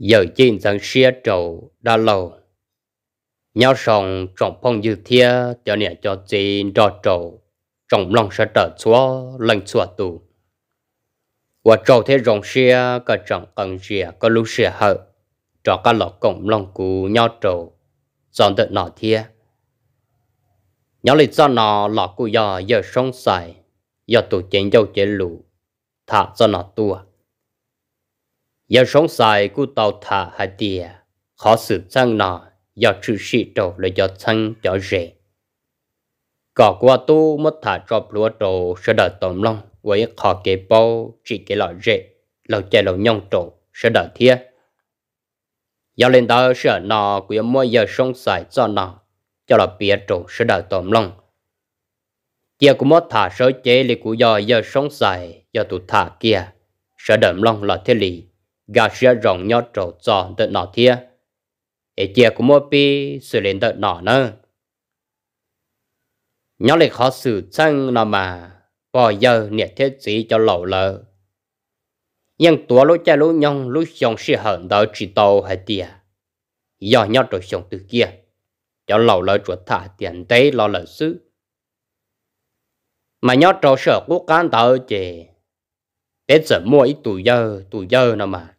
giờ chín tháng xia trầu đã lâu nhau sòng trọng phong dư thia cho nè cho chị đo trầu trọng lòng sẽ trở xóa lành xóa tù và trầu thế rồng xia cả trọng cần rìa có lúc xia hợ cho các lọ cổng lòng cú nhau trầu dọn tự nọ thia nhau lịch do nọ lọ cú giờ giờ sống xài giờ tụ chén dâu chế lũ thả do nọ tua yêu sống xài của tàu thả hai tia khó xử sang nọ yêu trừ sĩ trầu là yêu sang cho rể, cỏ qua tu mất thả trọp lúa đồ sẽ đợi tổng long với khó kế bao chỉ cái loại rể, lâu chạy lâu nhông trầu sẽ đợi thia yêu lên đó sẽ nọ của mỗi yêu sống xài cho nọ cho là bia trầu sẽ đợi tổng long giờ cũng mất thả sớ chế li của giờ yêu sống xài yêu tụ thả kia sẽ đợi long là thế lì gà xe rộng nhau trổ cho đợt nọ thia. Ê chìa của mua bì xử lên đợt nọ nữa. Nhó lịch khó xử chăng nọ mà bỏ giờ nhiệt thiết gì cho lẩu lờ. Nhưng tùa lũ chai lũ nhông lũ xong xì hởn đỡ chỉ tàu hay tìa. Do nhau trổ xong từ kia. Cho lẩu lờ chuột thả tiền tế lo lỡ sư. Mà nhó trổ sở quốc cán tàu chè. Tết giờ mua ít tù dơ tù dơ nó mà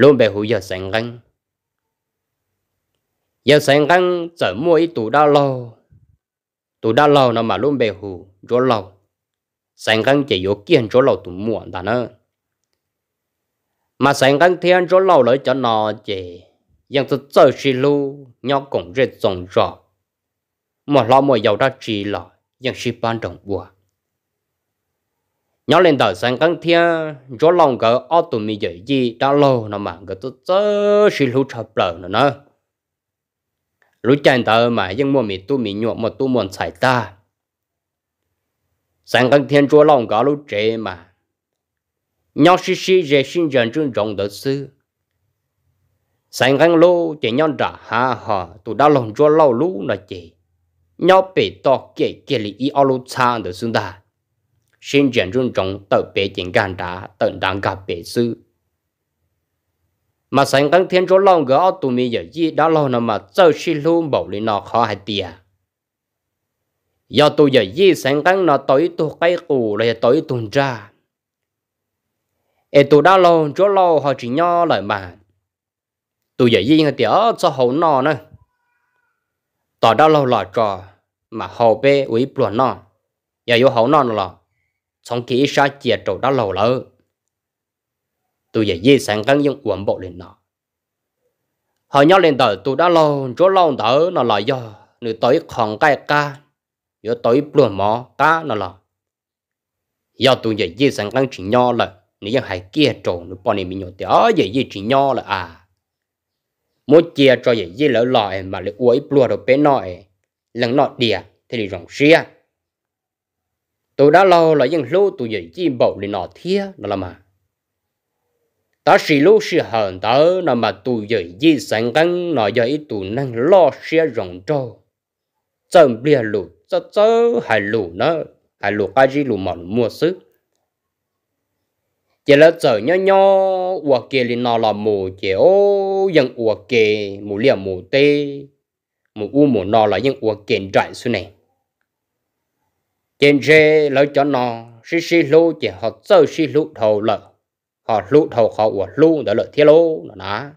luôn bè hủ giờ sành răng giờ sành răng chở mua ít tủ đa lò tủ đa lò nó mà luôn bè hủ chỗ lò sành răng chỉ có kiên chỗ lò tủ mua đàn ơ, mà sành răng thiên chỗ lò lấy cho nó chỉ yang tu zơ xì lu nhau cũng rất rộng rõ mà lo mà giàu ra chỉ là yang xì ban đồng bùa nhớ lên tờ sang căng thiên gió lòng cỡ ô tụi mi dậy gì đã lâu nó mà cỡ tôi chớ xin lú chập lờ nữa nè lú chàng tờ mà nhưng mua mi tu mi nhuộm mà tu muốn xài ta sang căng thiên gió lòng cỡ lú trẻ mà nhau xì xì dễ xin dần trương rộng đỡ sư sang căng lô chỉ nhau trả hà hà tụi đã lòng gió lâu lũ là chỉ nhau bị to kệ kệ lì ý ô lú xa đỡ xương ta xin chuyển trung trọng tới bế chính gàn đá tận đáng gặp bế sư. Mà sánh tăng thiên chỗ lòng gỡ áo tù mì giờ gì đã lâu nào mà châu xin luôn bảo lý nó khó hay tìa. Giờ tôi giờ gì sánh tăng nó tới tôi cái cụ lại tới tuần tra Ê tôi đã lâu chỗ lâu họ chỉ nhau lời mà. tôi giờ gì người tìa cho hậu nọ nữa. Tỏ đã lâu lọ cho mà hậu bé quý bùa nọ Giờ yếu hậu nọ nữa xong kỹ sa chia trổ đã lâu lỡ tôi dạy dì sáng gắn những quần bộ lên nó họ nhau lên tờ tôi đã lâu chỗ lâu tờ nó là do nửa tối khoảng cái ca giờ tối buồn mò cá nó là giờ tôi dạy dì sáng gắn chỉ nhau là nếu dân kia trổ nửa bọn này mình nhổ tớ dạy dì nhau là à muốn chia cho dạy dì lỡ lòi mà lại uối buồn đồ bé nội lần nọ đìa thì rộng xia tôi đã lo là dân lô tụi dậy chim bầu lên nọ thía nó là mà ta xì lô xì hờn tớ nó mà tụi dậy di sản gắn nó dậy tụi năng lo xe rộng trâu chậm bia lù chớ chớ hai lù nó hai lù cái gì lù mòn mua sức chỉ là chờ nhỏ nhỏ uo kia lên nó là mù chỉ ô dân uo kia mù lia mù tê mù u mù nọ là dân uo kia trại xuống này trên rê lấy cho nó xí xí lô chỉ họ chơi xí lụ thầu lợ họ lụ thầu họ của lụ đó lợ thiết lô nó ná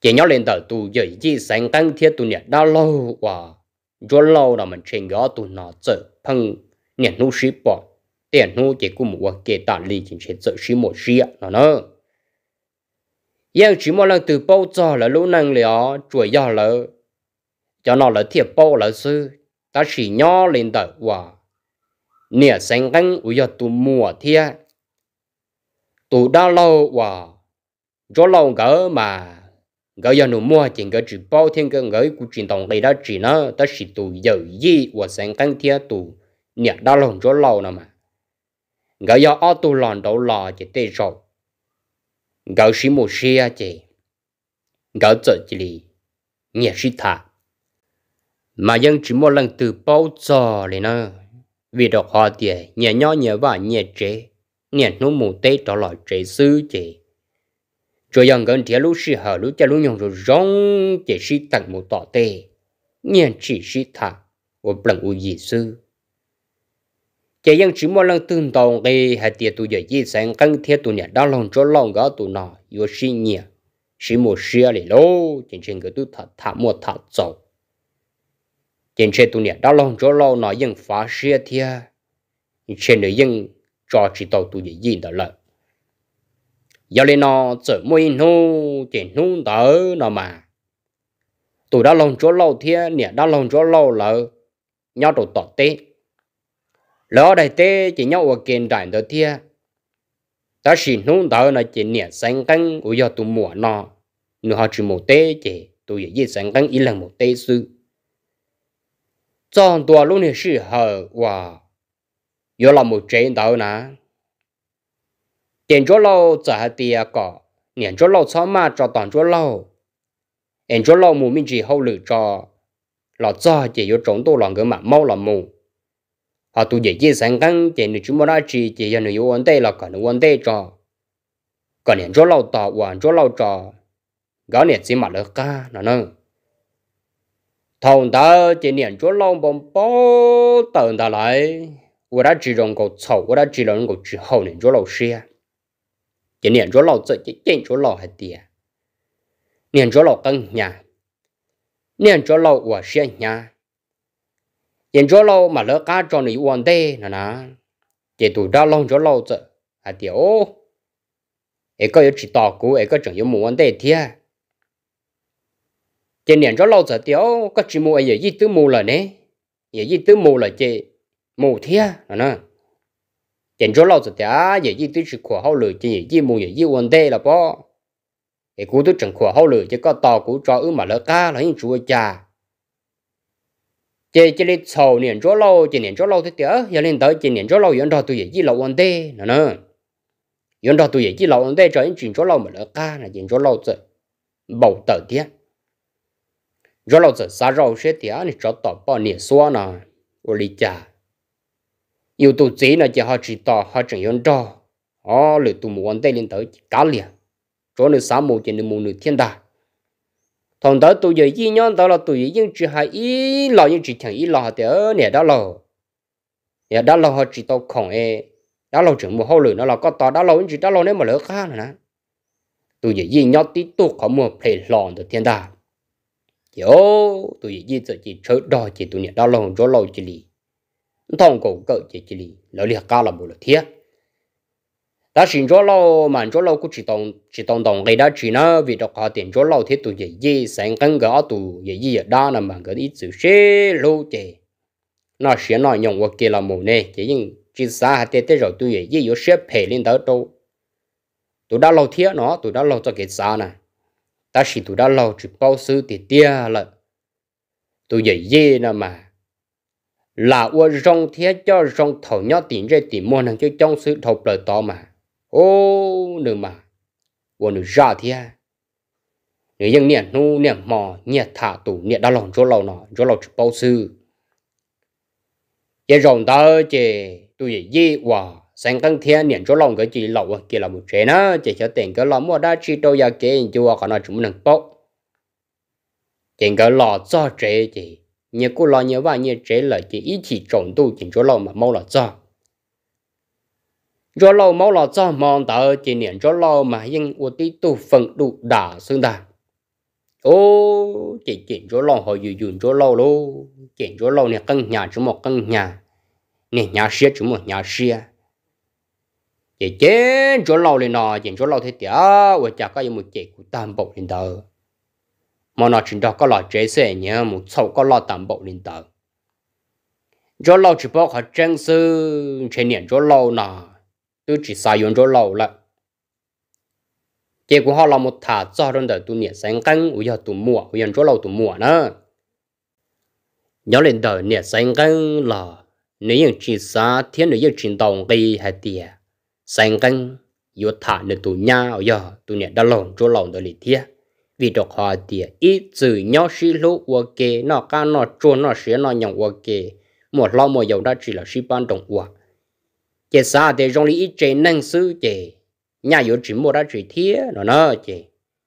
chỉ nhớ lên tờ tù dậy chi sáng căng thiết tù nhật đau lâu và cho lâu là mình trình gió tù nó chở phăng nhận nu xí bỏ tiền nu chỉ cũng một kê tả lì chỉ sẽ chở xí một xí nó nó yên chỉ một lần từ bao giờ là lũ năng liệu chuỗi do lỡ cho nó là thiệt bao lỡ sư ta chỉ nhỏ lên đời hòa nè sinh gắn uy tu mùa thia tu đã lâu hòa cho lâu gỡ mà gỡ giờ nụ mua chỉ gỡ chỉ bao thiên cái gỡ của truyền thống đây đã chỉ nó ta chỉ tu giờ gì và sinh gắn thia tu nè đã lâu cho lâu nào mà gỡ giờ ở tu lòn đầu là chỉ tê rồi gỡ xí một xí à chỉ gỡ chợ chỉ lì nhẹ xí thả mà dân chỉ một lần từ bao giờ lên nó vì đó hoa tiền nhẹ nhõ nhẹ và nhẹ chế nhẹ nó mù tê đó là chế sư chế cho dân gần thiệt lúc sĩ hở lúc cha lúc nhung rồi rong chế sĩ tặng một tọ tê nhẹ chỉ sĩ thả và bằng u gì sư chế dân chỉ một lần tương đồng cái hạt tiền tụ giờ gì sản căng thiệt tụ nhẹ đau lòng cho lòng gõ tụ nọ yếu xí nhẹ xí một xí lì lô trên trên cái tụ thả thả một thả dầu hiện tu tụi đó lòng cho lâu nó vẫn phá xia thia trên đời vẫn cho chỉ tàu tu gì gì đó lợn giờ lên nó chở mui nu chỉ nu tớ nó mà tụi đó lòng cho lâu thia nè đó lòng cho lâu lợ nhau đồ tọt tê lỡ đây tê chỉ nhau ở kiện đại đó thia ta chỉ nu tớ là chỉ nè sáng căng của do tu mùa nó nữa họ chỉ một tê chỉ tụi gì sáng căng ít lần một tê sư trong tua luôn thì sự hờ và có là một chuyện đó nè tiền chỗ lâu trả tiền cỏ niệm chỗ lâu sao mà cho toàn chỗ lâu em chỗ lâu mù mình chỉ hậu lự cho lọ cho chỉ yếu trống tôi lòng cái mà mau là mù họ tu dễ chia sáng căng chỉ nữ chúng mà đã chỉ chỉ cho nữ yếu ổn tê là cả nữ ổn tê cho còn niệm chỗ lâu tỏ hoàn chỗ lâu cho gõ niệm chỉ mà lỡ ca nó nâng thằng ta chỉ niệm chúa long bông bó tận ta lại 我他只能够凑，我他只能够之后呢，做老师呀，就念做老这就念做老还低，念做老更呀，念做老我先呀，念做老嘛了家长的问题呢呐，也读到弄做老这还低哦，一个有指导股，一个仲有冇问题贴。chị niệm cho lâu giờ tiếu có chỉ mua ấy gì tứ mù là nè gì gì tứ mù là chị mù thia nè nè chị cho lâu giờ tiếu gì gì tứ chỉ khổ hậu lử chị gì gì mù gì gì vấn đề là bao cái cú tứ chẳng khổ hậu lử chỉ có tàu cú cho ư mà lỡ ca là những chúa cha chị chỉ lên sầu niệm rõ lâu chị niệm rõ lâu thế tiếu giờ lên tới chị niệm cho lâu yên đó tôi gì gì là vấn đề là nè yên đó tôi gì gì là vấn đề cho những chuyện cho lâu mà lỡ ca là chuyện cho lâu rồi bầu tờ tiết rõ lâu giờ xa rau sẽ thì anh cho tỏ bỏ nè xóa nè ô lý cha yêu tu chế nè chỉ họ chỉ tỏ họ chẳng yon cho họ lựa tu muốn tay lên tới cá liền cho nữ xã mù chỉ nữ mù nữ thiên đà thằng đó tu giờ yên nhau đó là tu giờ nhưng chỉ hai y lo yên chỉ chẳng y lo thì ở nè đó lo nè đó lo họ chỉ tao khổng e đó lo chẳng mù hậu lửa nó là có tỏ đó lo yên chỉ đó lo nếu mà lỡ khác nữa nè giờ yên nhau tí tu không mù phải lòn được thiên đà yo tụi gì sợ chỉ chơi đò chỉ tôi nhận đo lòng cho lâu chỉ lì thằng cậu cỡ chỉ chỉ lì lỡ liệt cao là bộ là thiệt ta xin cho lâu mà cho lâu cũng chỉ tông chỉ tông đồng cái đó chỉ nó vì đọc họ tiền cho lâu thế tôi chỉ gì sáng cân gỡ tụi gì gì đa đó là mà cái ít sự xế lâu chè nó sẽ nói nhộng qua kia là mù nè chỉ nhưng chỉ xa hạt thế tê rồi tôi gì gì có xếp phê lên tới đâu Tôi đã lâu thiệt nó tôi đã lâu cho cái xa này ta chỉ tụi đã lâu chụp bao sư thì tia lợn tụi dậy dê nè mà là ua rong thế cho rong thầu nhó tiền ra tiền mua hàng cho trong sư thầu lời to mà ô nữa mà ua nửa ra thế nếu dân nè nu nè mò nè thả tụ nè đã lòng cho lâu nọ cho lâu chụp bao sư vậy rồng đó chè tụi dậy dê hòa sáng căng thiên niệm chỗ lòng cái chỉ lậu à, kia là một chế nó chỉ cho tiền cái lòng mua đa chi đâu giờ kia chùa còn nói chúng mình bốc tiền cái lọ cho chế chỉ nhớ cô lo nhớ và nhớ chế là chỉ ý chỉ trộn tu chỉ chỗ lòng mà mau là cho chỗ lòng mau là cho mong tờ chỉ niệm chỗ lòng mà nhưng u tí tu phần đủ đả xương đà ô chỉ chuyện chỗ lòng họ dùng dùng chỗ lòng luôn chuyện chỗ lòng này căn nhà chúng một căn nhà này nhà xe chúng một nhà xe chỉ chén chỗ lâu lên nọ chỉ chỗ lâu thế tiếc, và chả có gì một chỉ của tam bộ lên tờ mà nó chỉ đó có lọ chế xe nhá một số có lọ tam bộ lên tờ chỗ lâu chỉ bảo họ trang sư trên niệm chỗ lâu nọ tôi chỉ xài 用 chỗ lâu là chỉ của họ là một thả cho đơn đời tu niệm sáng căng bây giờ tu mua bây giờ chỗ lâu tu mua nữa nhớ lên đời niệm sáng căng là nếu như chỉ xa thiên nếu như chỉ đồng kỳ hay tiệt sáng gần yo thả nửa tụ nhà ở nhà, tụ nè đã lòng chỗ lòng đời thiệt vì đọc họ thì ít chữ nhau xí lô qua kê nó cá nó chua nó xé nó nhộng qua kê một lo một dầu đó chỉ là xí ban đồng qua chế xa thì trong lý ít chế năng sư chế nhà yếu chỉ mua đó chỉ thiệt nó nó chế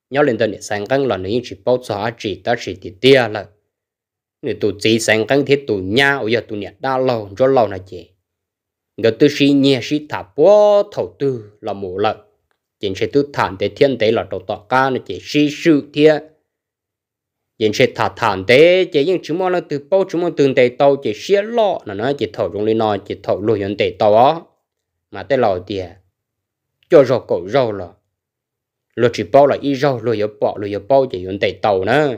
nhau lên tận sáng căng là nếu chỉ bao xóa chỉ ta chỉ thì tia là nếu tụ chỉ sáng căng thì tụ nhà ở nhà, tụ nè đã lâu cho lâu là chế ngờ tư sĩ nhẹ sĩ thả bó thầu tư là mù lợi chính sẽ tư thản để thiên tế là đầu tọa ca nó chỉ sĩ sự thiên chính sẽ thả thản tế chỉ những chúng mong là từ bao chúng mong tương tế tàu chỉ xia lọ nó nói chỉ thầu trong lý nói chỉ thầu lùi hiện tế tàu á mà tế lò tiền cho rau cổ rau là lùi chỉ bao là y rau lùi yếu bọ lùi yếu bao chỉ hiện tế tàu nữa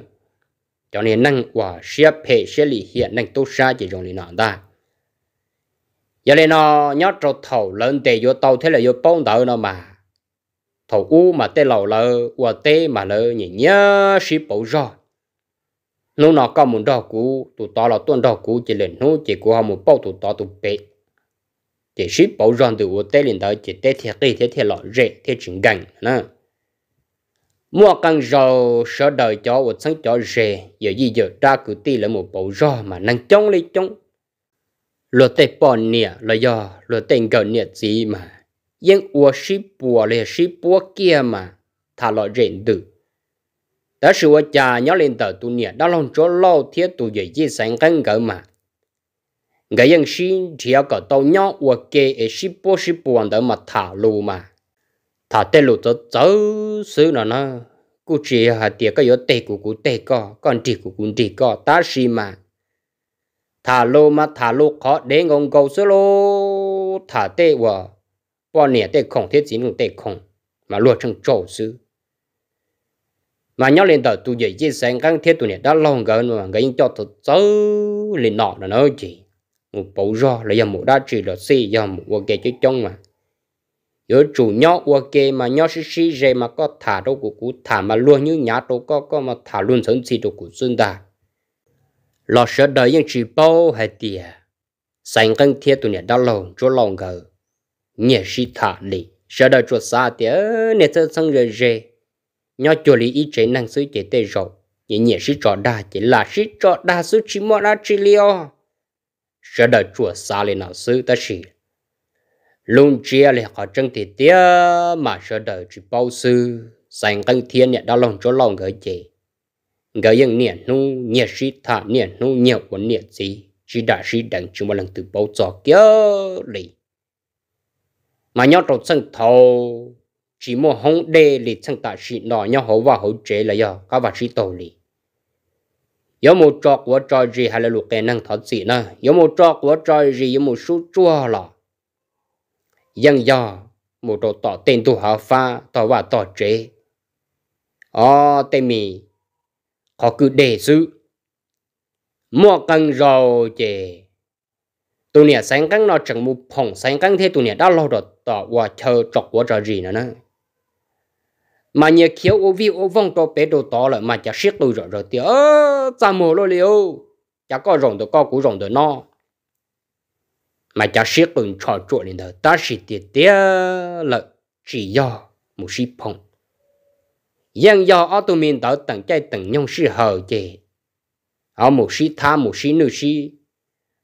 cho nên năng quả xia phê xia lì hiện năng tốt xa chỉ trong lý nói ta giờ lên nó nhót trâu thầu lớn tề vô tàu thế là vô bông đỡ nó mà thầu u mà tê lầu lơ và tê mà lơ nhìn nhớ xí bổ rồi lúc nó có một đò cũ tụ to là tuần đò cũ chỉ lên nó chỉ của họ một bao tụ to tụ bể chỉ xí bổ rồi từ u tê lên tới chỉ tê thiệt kỳ thế thiệt lọ rễ thế chừng gần nè mua căn rau sợ đời cho một sáng cho rề giờ gì giờ ra cứ ti là một bộ rau mà năng chống lấy chống lo te bọn nè lo yo lo ten gờ nè gì mà yên ua shi bùa lê shi bùa kia mà thả lo rèn tử đó sự ua cha nhớ lên tờ tu nia đó lòng chỗ lo thiết tu dậy chi sáng căng gờ mà người yên shi chỉ 要 có tàu nhớ ua kê e shi bùa shi bùa đó mà thả lu mà thả tê lu tớ tớ xứ nó nó cụ chỉ hà tiệt có yếu tê cụ cụ tê co còn chỉ cụ cụ chỉ co ta shi mà thả lô mà thả lô khó để ngông cầu số lô thả tê và bỏ nẻ tê không thiết chính tê không mà luôn trong chỗ sư mà nhớ lên tờ tu dậy chia sẻ các thiết tu này đã lâu gần mà gây cho thật sớ lên nọ là nói gì một bầu do là giờ một đá chỉ là si giờ một ok chứ trong mà giờ chủ nhớ ok mà nhớ xí xí rề mà có thả đâu của cụ thả mà luôn như nhà đâu có có mà thả luôn sớm xí đâu của xuân đà lo sợ đời những chỉ bao hay tiề sành căng thiệt tụi nè đã lòng chỗ lòng gờ nhẹ sĩ thả lì sợ đời chỗ xa tiề nè thơ sang rồi rề nhỏ chỗ lì ý chế năng suy chế tê rồi nhẹ nhẹ sĩ trọ đa chỉ là sĩ trọ đa suy chỉ mọ đa chỉ liêu sợ đời chỗ xa lì nào suy ta sĩ luôn chia lì họ chân tiề tiề mà sợ đời chỉ bao suy sành căng thiệt nè đã lòng chỗ lòng gờ chế cái những niệm nu nhẹ sĩ thả niệm nu nhẹ quấn niệm gì chỉ đã sĩ đằng chúng mà lần từ bao giờ kia lì mà nhau trộn sân thầu chỉ một hôm đê lì sân tạ sĩ nọ nhau hậu và hậu chế là do các vật sĩ tổ lì có một trò của trò gì hay là lục cái năng thật gì nữa, có một trò của trò gì có một số chua là dân do một trò tỏ tên tu họ pha tỏ và tỏ chế ờ tên mì họ cứ đề sự mua cần rồi chè tụi nè sáng căng nó chẳng một phòng sáng căng thế tụi nè đã lâu rồi tỏ qua chờ trọc qua trò gì nữa nè mà nhờ khiếu ô vi ô vong to bé đồ to lại mà chả xiết tôi rồi rồi tiếc ơ ra mồ lo liêu chả có rồng được có cú rồng được no mà chả xiết tôi trò chuyện lên đó ta chỉ tiệt tiệt lợi chỉ do một ship phòng dân do ở tụi mình tới tận chạy tận nhông sư hờ chè họ một sĩ tha một sĩ nữ sĩ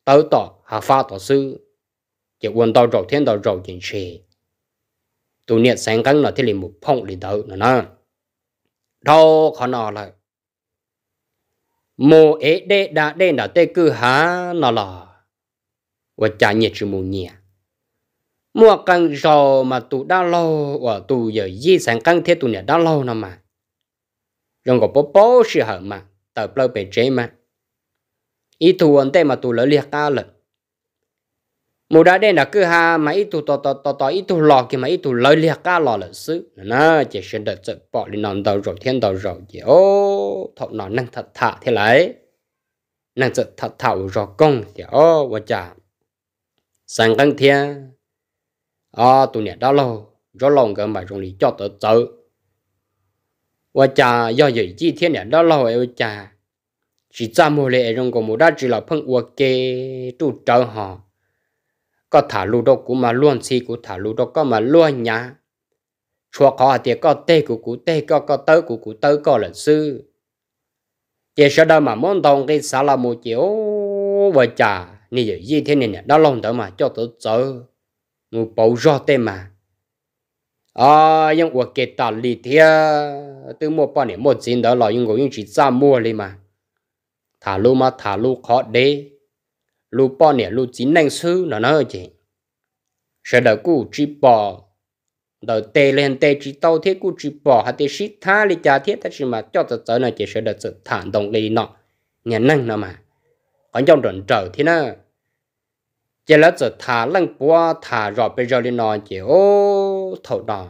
tới tỏ hạ pha tỏ sư chỉ quân tàu rầu thiên tàu rầu chuyện xe tụi niệm sáng cắn là thế liền một phong liền tới nữa nè đâu khó nọ lại mô ế đê đa đê đa tê cư há nọ lò và chả nhiệt sự mù nhẹ mua căng rò mà tụ đã lâu và tụ giờ di sáng căng thế tụ nhẹ đã lâu nè mà rong có bố bố sự hở mà tờ plơ bề chế mà ý thù ấn tê mà tù lỡ liệt ta lợn mù đã đen là cứ ha mà ít tù to to to to ít tù lò kì mà ít tù lời liệt ca lò lợn xứ nó chỉ sinh đợt sợ bỏ đi nón đầu rồi thiên đầu rồi chỉ ô thọ nó năng thật thà thế lại năng sợ thật thảo rồi công thì ô và chả sang căng thiên ô tụ nhẹ đó lâu rồi lòng cơ mà rồi lý cho tớ chơi 我家要有几天两到老我家，chỉ cha mua lệ trong của mua đã chỉ là phân uo kê tu trở họ, có thả lũ đó cũng mà luôn xí cũng thả lũ đó có mà luôn nhá, chùa có thì có tê của cụ tê có có tớ của cụ tớ có là sư, chỉ sau đó mà muốn đồng cái xã là một chiếu vợ cha, như vậy gì này đó lòng đó mà cho tớ chờ, mua bầu rót tê mà à ờ, những cuộc kể tả từ một bọn này một chín đó là những người những chỉ ra mua đi mà thả lu mà thả lu khó đế lu bọn này lu chín năng sư nó gì sẽ đợi cụ chỉ bỏ đợi tê lên tay chỉ tàu thế cụ chỉ bỏ hạt tê xít tha lì cha thiết ta chỉ mà cho tới giờ này chỉ sẽ đợi sự thản động lì nọ nhà năng nó mà còn trong trận trở thế nào giờ là giờ thả lăng búa thả rọ bây giờ lên nói chị ô thầu đỏ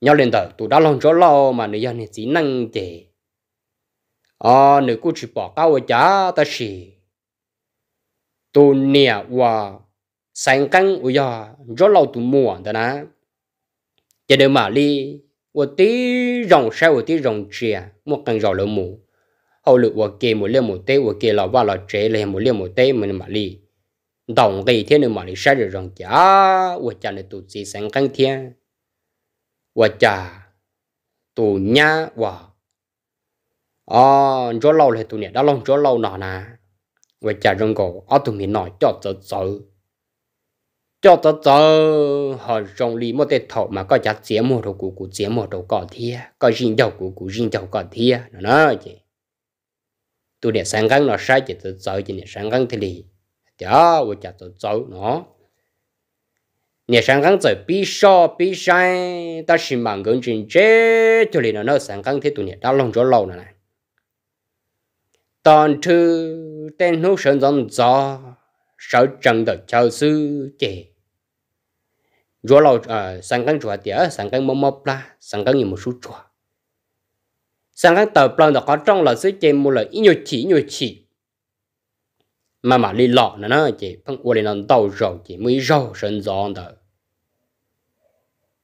nhau lên tờ tụ đã lòng rõ lo mà nữ dân này chỉ năng chị à ờ, nữ cô chỉ bỏ cao ở chả ta xì tụ nè và sáng căng ui giờ rõ lâu tụ muộn đó nè giờ đều mà đi ở tí rồng sao ở tí rồng chè một căn rọ lỡ mù hầu lực ở kia một liều một tê ở kia là ba là trẻ là một liều một tê mình mà đi đồng tây thiên mà đi sai rồi rằng chả và chả này tụt gì sáng căng thiên và chả tụ nhá và à ờ, chỗ lâu này tụi này đã lâu chỗ lâu nọ nè và chả rằng cổ ở tụi mình nói cho tớ sợ cho tớ sợ họ trong lý một cái thọ mà có chả chế một đầu cụ cụ chế một đầu cỏ thia có riêng đầu cụ cụ riêng đầu cỏ thia nó nói chị tụi này sáng căng nó sai chỉ tớ sợ chị này sáng căng thì đi chả vợ chả tổ cháu nó nhà sáng căng rồi bị so bị sai ta xin bằng gần trình chế cho nên nó sáng căng thế tụi nhà đã lòng cho lâu này tòn thư tên hữu sơn dòng gió sợ trần được chào sư chế rồi lâu à sáng căng chùa tía sáng căng mông mập la sáng căng nhiều một số chùa sáng căng tờ plan được có trong là sư chế một là nhiều chỉ nhiều chỉ mà mà li lọ nữa nó chỉ phân u lên ăn tàu rồi chỉ mới rau sơn gió đó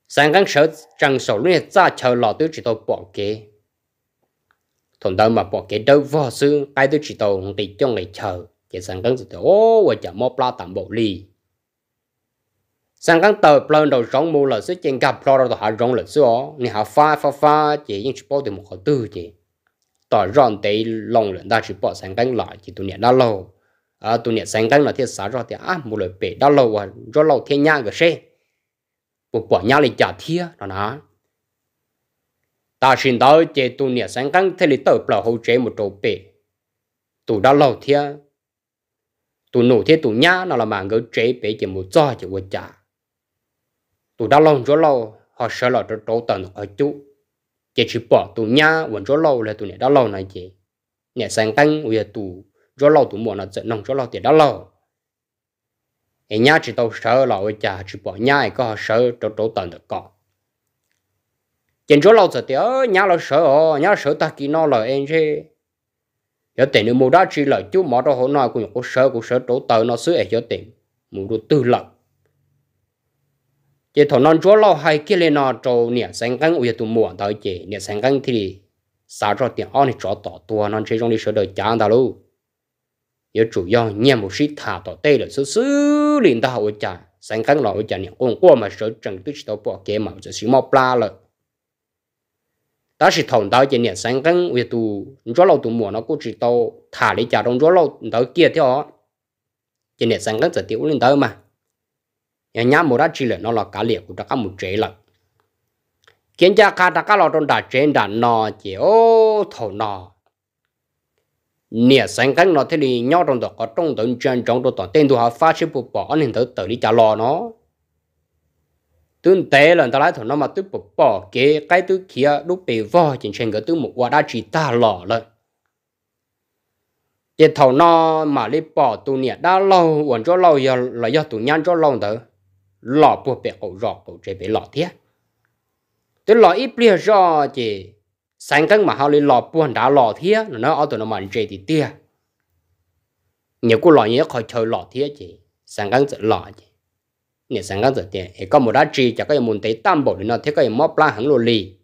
sáng sáng sớm trăng sầu lúc này ra chờ lọ tôi chỉ tôi bỏ kế thằng đâu mà bỏ kế đâu vô sư ai tôi chỉ tôi không tìm cho người chờ chỉ sáng sáng tôi ô và chờ mua pla tạm bộ li sáng sáng tờ plon đầu rong mua là sứ trên gặp plon đầu hạ rong là sứ ó nè hạ pha pha pha chỉ những chỉ bỏ từ một khẩu tư chỉ tỏ ròn tới lòng lợn ta chỉ bỏ sáng sáng lại chỉ tụi nhẹ đã lâu à tụi nè sáng tăng là thiệt xả rồi thì à một lời bể đau lâu à rồi lâu thiên nhang cái xe một quả nhang lên trả thiệt đó nè ta xin đó chế tụi nè sáng tăng thế là tự bảo hậu chế một chỗ bể tụi đau lâu thiệt tụi nổ thiệt tụi nhá nó là mạng ngỡ chế bể chỉ một do chỉ một trả tụi đau lâu rồi lâu họ sợ là chỗ chỗ tận ở chỗ, chỉ chỉ bỏ tụi nhá vẫn rồi lâu là tụi nè đau lâu này chế nè sáng tăng bây giờ tụi rõ lâu tụi mùa nó giận nông cho lâu tiền đó lâu thì nhá chỉ tao sợ là ôi chà chỉ bỏ nhá ấy có sợ chỗ chỗ tận được có chuyện rõ lâu giờ thì ơ nhá là sợ ơ nhá sợ ta kỳ nó là anh chứ giờ tiền nữa mua đó chỉ là chú mỏ đó hồ nói cũng có sợ cũng sợ chỗ tờ nó xứ ấy giờ tiền mua được tư lập chỉ thằng non rõ lâu hay kia lên nó trâu nè sáng căng ôi tụi mùa tới chị nè sáng căng thì sao cho tiền ăn thì cho tỏ tua non chỉ trong đi sợ đời chán ta luôn 有主要念某些塔到对了，是是领导我讲，三刚老我讲呢，我我们手整对石头不给毛子是毛不拉了。但是同到一年三更为都，你说老都莫那估计到塔里家中说老到接掉，一年三更在丢领导嘛，人家莫那只了，那老家里我这个没追了。人家看大家老中打真打闹，就头闹。nè sáng cách nó thế thì nhau trong đó có trong tận chân trong đó tên tụ họ phát chế bộ bỏ nên tới tới đi trả lò nó tương tế là ta lái thằng nó mà tôi bộ bỏ kế cái thứ kia đúc bị vò chính trên cái thứ một quả đã chỉ ta lò rồi cái thằng nó mà lấy bỏ tụi nè đã lâu quần cho lâu giờ là do tụi nhăn cho lâu tới lò bộ bề cổ rọ cổ chế bề lò thế tôi lò ít bia rồi chị sáng tăng mà họ lên lò buôn đá lò thiế nó ở tụi nó mà chơi thì tia nhiều cô lò nhớ khỏi chơi lò thiế chị sáng tăng sẽ lò chị nhiều sáng tăng sẽ tia thì có một đá trì chắc có muốn thấy tam bộ thì nó thấy có móc la hẳn lô lì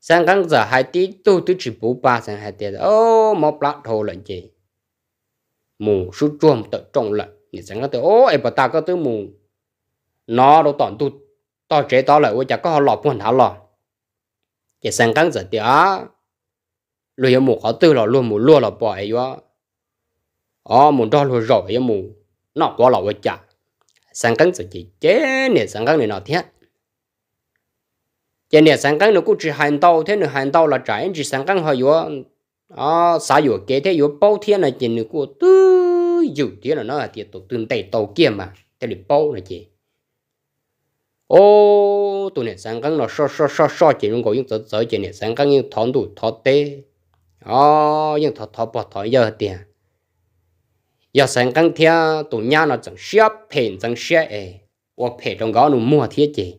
sáng tăng giờ hai tí tu tu chỉ bố ba sáng hai tia ô một la thô lận chị mù sú chuông tự trong lận nhiều sáng tăng tự ô em bà ta có tới mù nó đâu toàn tu to chế to lại ôi chắc có họ lò buôn đá lò cái căng giờ thì á lùi yêu mù khó tư là lúa là ấy quá ó mù đó lùi rồi yêu mù nó quá là chả sang căng giờ chỉ chế nè căng này nó thiết chế nè sang căng nó cũng chỉ hành tàu thế nữa hành tàu là trái chỉ sang căng hơi quá ó xã vừa kế thế vừa bao thiên là chỉ nữa của tư dù thế là nó là tiệt tổ tương tây tàu mà thế là bao là chỉ ô tụi nè sáng căng nó so so so so chỉ muốn có những tớ tờ chỉ này sáng căng những thằng đủ thọ tê ô những thọ thọ bỏ thọ giờ tiền giờ sáng căng theo tụi nhà nó chẳng xếp phèn chẳng xếp ấy và phèn trong gõ nó mua thiết gì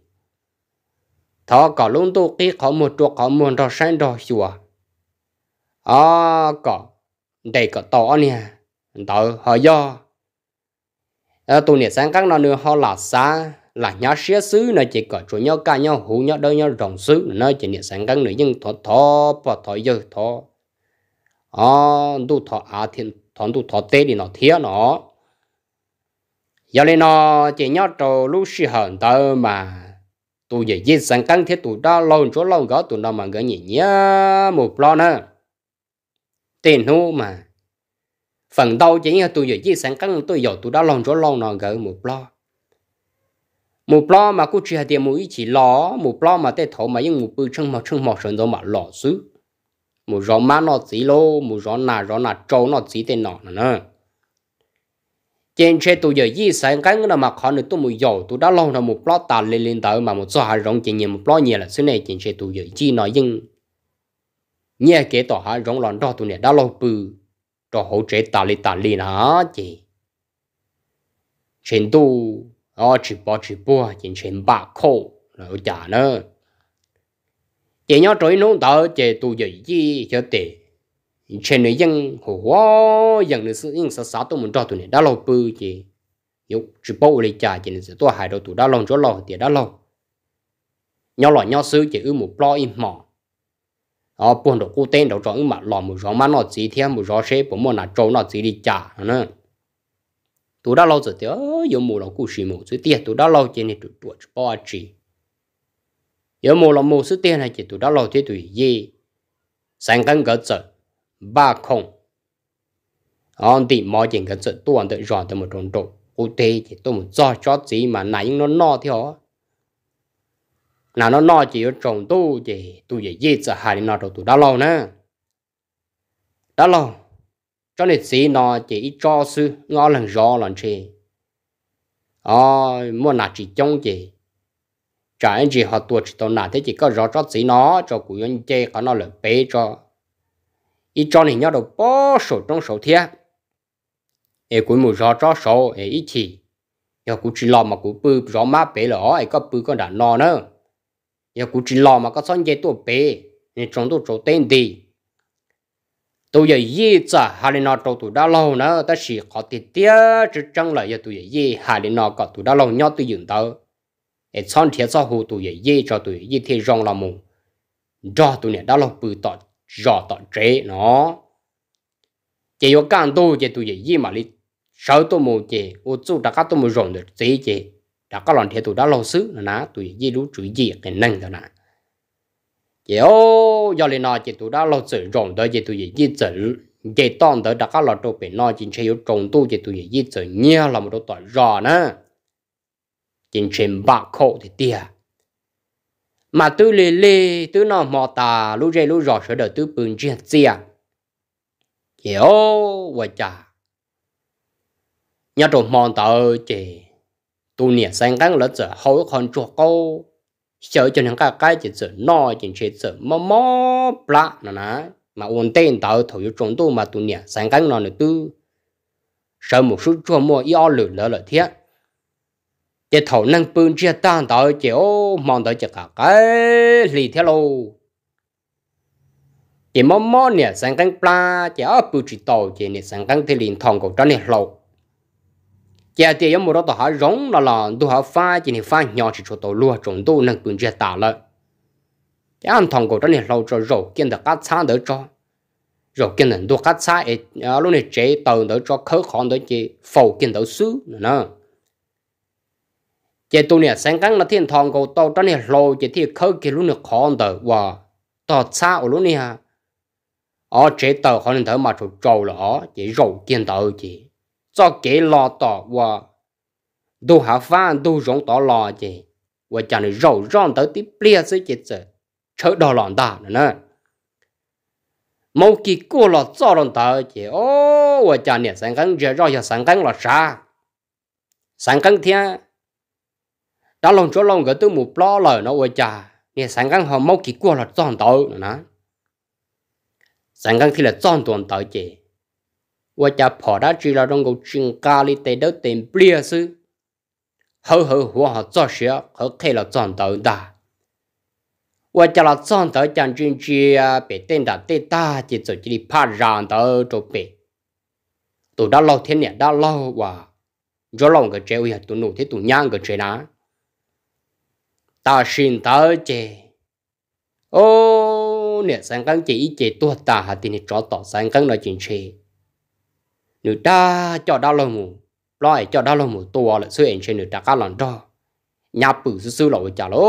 thọ có luôn tu cái có một chỗ có một đồ sáng đồ xua à có đây có to nè tờ họ do tụi nè sáng căng nó nữa họ là xa là nhá xía xứ nó chỉ có chỗ nhau cả nhau hú nhau đâu nhau rồng xứ nó chỉ niệm sáng căng nữa nhưng thọ thọ và thọ giờ thọ à đủ thọ à thiên thọ đủ thọ tê thì nó thiếu nó giờ này nó chỉ nhau trâu lúc xí hận tơ mà tụi giờ giết sáng căng thế tụi đó lâu chỗ lâu gõ tụi nó mà gỡ nhỉ nhá một lo nữa tiền hú mà phần đầu chỉ là tụi giờ giết sáng căng tôi giờ tụi đó lâu chỗ lâu nó gỡ một lo một lo mà cô chỉ hạt tiền mũi chỉ lo một lo mà tê thầu mà những một bự chân mà chân mà sơn đó mà lo xứ một rõ má nó chỉ lô một rõ nà rõ nà trâu nó chỉ tên nọ nữa trên xe tụi giờ gì sáng cái người mà khó nữa tôi mùi dầu tôi đã lâu là một lo tà lên lên tới mà một số hai rong trên nhiều một lo nhiều là xứ này trên xe tụi giờ chỉ nói nhưng nhà kế tỏ hai rong lòn đó tôi này đã lâu bự đó hỗ trợ tà lên tà lên hả chị trên tụi ô chỉ bỏ chỉ bỏ chỉ xem ba khô là ở nữa chỉ nhớ trời nông tớ chỉ tu dậy gì cho tệ trên này dân hồ hoa dân sự yên sợ sợ tôi muốn cho tụi này đã lâu bự chỉ yếu chỉ bỏ lấy chả chỉ là tôi hại đồ tụi đã lòng cho lòng thì đã lòng nhớ lo nhớ sư chỉ ư một lo im mỏ ở buồn đồ cô tên đầu cho ư mà lo một rõ mà nó chỉ theo một rõ xe của một là trâu nó chỉ đi chả nữa tú đã lâu rồi thì yêu mù lòng cụ sĩ mù số tiền tú đã lâu trên này tụi tụi bao chỉ yêu mù lòng mù số tiền này chỉ tú đã lâu thế tụi gì sáng cân gỡ sợ ba không ông thì mọi chuyện gỡ sợ tuần tự rồi được một trong độ cụ thể chỉ tôi một do cho gì mà nãy nó no thì họ nãy nó no chỉ ở trong tu chỉ tu gì gì sợ hai năm đâu tụi đã lâu nè đã lâu cho nên sĩ nó chỉ cho sư ngó lần rõ lần chê ờ mua nà chỉ trông chị chả anh chị họ tuột chỉ tao nà thế chỉ có rõ cho sĩ nó cho cụ nhân chê có nó lợi bế cho ý cho này nhau đầu bó sổ trong sổ thiệt ê cuối mùa rõ cho sổ ê ý chỉ giờ cụ chỉ lo mà cụ bự rõ má bế lỏ ấy có bự con đã nó nữa giờ cụ chỉ lo mà có son dây tua bế nên trong tôi chỗ tên đi tôi giờ ye cho hà lên nó trâu tụi đã lâu nữa ta chỉ có tiền tia chứ chẳng là giờ tôi giờ ye hà lên nó có tụi đã lâu nhau tôi dùng tao để chọn thiệt sao hồ tôi giờ ye cho tụi ye thì rong là mù cho tụi này đã lâu bự tọt rõ tọt chế nó chỉ có càng tôi chỉ tôi giờ ye mà đi sau tôi mù chỉ ô chú đã các tôi mù rong được chế chỉ đã các lần thiệt tụi đã lâu xứ là ná tụi ye lú chuối gì cái năng đó nè chỉ ô do lên nói chỉ tụi đã lo sự rộng tới chỉ tụi gì chỉ sự chỉ toàn tới đã có lo trâu bị nói chính chơi trồng tu chỉ tụi gì chỉ sự nhiều là một đôi tuổi rõ nữa chính trên bạc khổ thì tia mà tôi lê lê tôi nói mò tà lú rê lú rõ sửa đời tư bừng chia chia chỉ ô vợ chà nhà trộm mòn tờ chị tu nè sang căng lỡ giờ hối hận chuộc câu sợ cho những cái cái chỉ sợ no chỉ chỉ sợ mò mò bla nó nè mà ổn tên tao thầu yêu trốn tu mà tu nè sáng cái nó nữa tu sợ một số chua mua yêu lửa lửa lửa thiết chỉ thầu năng bươn chia tan tao chỉ ô mòn tao chỉ cả cái lì thế lô, chỉ mò mò nè sáng cái bla chỉ ở bự chỉ tàu chỉ nè sáng cái thì liền thòng cổ cho nè lâu giờ thì giống một đó tao họ rống là là tao họ pha chỉ này pha nhỏ chỉ cho tao luôn trồng tao nâng tuần chia tả lợi cái ăn thằng cổ đó này lâu cho rồi, kiến được cắt xanh đỡ cho rổ kiến được đua cắt xanh ấy à, lúc này chế tàu đỡ cho khớ khó đỡ chế phầu kiến đỡ xứ nữa chế tụi này sáng căng là thiên thằng cổ tao đó này lâu chỉ thì khớ kia lúc này khó được và tao xa ở lúc này à ở chế tàu khó nên thở mà trầu trầu là ở chế rổ kiến đỡ chế cho kế lo tỏ và đồ hạ phan đồ rong tỏ lo gì và chẳng được rầu rong tới tiếp lia sẽ chết sợ chớ đò lòn nữa nè mau kỳ cô cho lòn ta chị ô và chẳng được sáng cắn giờ rồi giờ sáng cắn là xa sáng cắn thiên đã cho lòng cái tôi một lo lời và chả nè sáng cắn họ mau kỳ cô lo cho lòn ta nữa nè sáng thì là cho lòn ta chị và cha bỏ đã chỉ là trong cuộc chuyện ca li tế đâu tiền bia sư hầu hầu hoa họ cho sửa họ khi là chọn tới đã và cha là chọn tới chẳng chuyện chi à, bị tên đã tê ta chỉ cho chỉ phá ràng tới chỗ bị tụi đã lâu thế này đã lâu và rồi lòng cái treo ya tụi nụ thế tụi nhang cái treo ná ta xin tới chè ô nè sáng căng chỉ chỉ tua ta hà tin trò tỏ sáng căng nói chuyện chè nửa ta cho đau lòng mù loại cho đau lòng mù tua là sư anh trên nửa ta cá lòng cho nhà bự sư sư lậu chả lô